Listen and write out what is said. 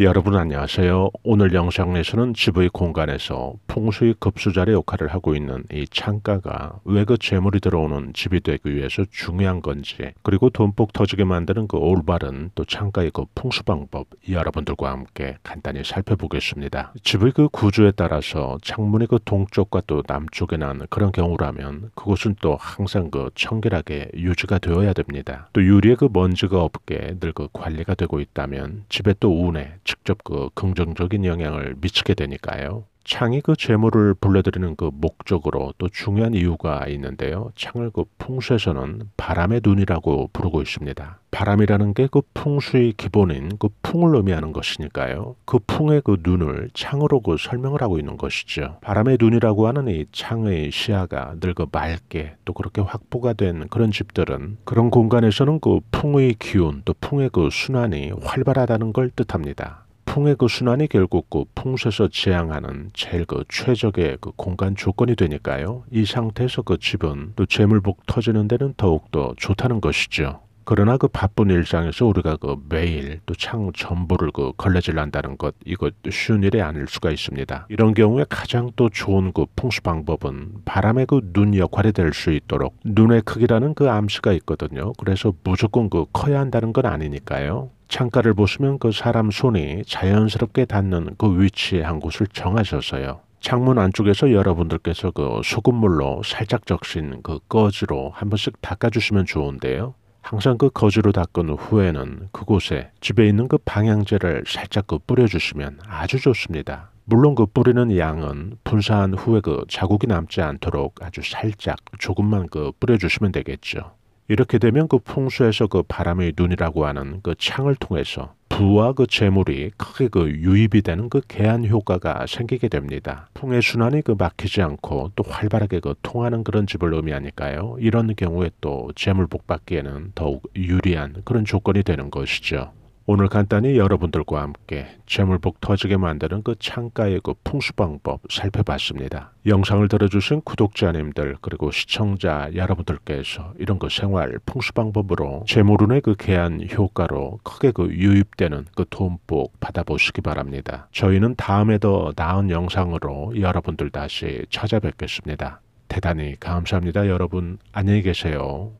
여러분 안녕하세요. 오늘 영상에서는 집의 공간에서 풍수의 급수자리 역할을 하고 있는 이 창가가 왜 그 재물이 들어오는 집이 되기 위해서 중요한 건지 그리고 돈복 터지게 만드는 그 올바른 또 창가의 그 풍수 방법 여러분들과 함께 간단히 살펴보겠습니다. 집의 그 구조에 따라서 창문의그 동쪽과 또 남쪽에 난 그런 경우라면 그곳은 또 항상 그 청결하게 유지가 되어야 됩니다. 또 유리에 그 먼지가 없게 늘 그 관리가 되고 있다면 집에 또 운에 직접 그 긍정적인 영향을 미치게 되니까요. 창이 그 재물을 불러들이는 그 목적으로 또 중요한 이유가 있는데요. 창을 그 풍수에서는 바람의 눈이라고 부르고 있습니다. 바람이라는 게 그 풍수의 기본인 그 풍을 의미하는 것이니까요. 그 풍의 그 눈을 창으로 그 설명을 하고 있는 것이죠. 바람의 눈이라고 하는 이 창의 시야가 늘 그 맑게 또 그렇게 확보가 된 그런 집들은 그런 공간에서는 그 풍의 기운 또 풍의 그 순환이 활발하다는 걸 뜻합니다. 풍의 그 순환이 결국 그 풍수에서 지향하는 제일 그 최적의 그 공간 조건이 되니까요. 이 상태에서 그 집은 또 재물복 터지는 데는 더욱더 좋다는 것이죠. 그러나 그 바쁜 일상에서 우리가 그 매일 또 창 전부를 그 걸레질한다는 것 이것 쉬운 일이 아닐 수가 있습니다. 이런 경우에 가장 또 좋은 그 풍수 방법은 바람의 그 눈 역할이 될 수 있도록 눈의 크기라는 그 암시가 있거든요. 그래서 무조건 그 커야 한다는 건 아니니까요. 창가를 보시면 그 사람 손이 자연스럽게 닿는 그 위치에 한 곳을 정하셔서요. 창문 안쪽에서 여러분들께서 그 소금물로 살짝 적신 그 거즈로 한 번씩 닦아주시면 좋은데요. 항상 그 거즈로 닦은 후에는 그곳에 집에 있는 그 방향제를 살짝 그 뿌려주시면 아주 좋습니다. 물론 그 뿌리는 양은 분사한 후에 그 자국이 남지 않도록 아주 살짝 조금만 그 뿌려주시면 되겠죠. 이렇게 되면 그 풍수에서 그 바람의 눈이라고 하는 그 창을 통해서 부와 그 재물이 크게 그 유입이 되는 그개안 효과가 생기게 됩니다. 풍의 순환이 그 막히지 않고 또 활발하게 그 통하는 그런 집을 의미하니까요. 이런 경우에 또 재물 복받기에는 더욱 유리한 그런 조건이 되는 것이죠. 오늘 간단히 여러분들과 함께 재물복 터지게 만드는 그 창가의 그 풍수 방법 살펴봤습니다. 영상을 들어주신 구독자님들 그리고 시청자 여러분들께서 이런 그 생활 풍수 방법으로 재물운의 그개안 효과로 크게 그 유입되는 그도복 받아보시기 바랍니다. 저희는 다음에 더 나은 영상으로 여러분들 다시 찾아뵙겠습니다. 대단히 감사합니다 여러분 안녕히 계세요.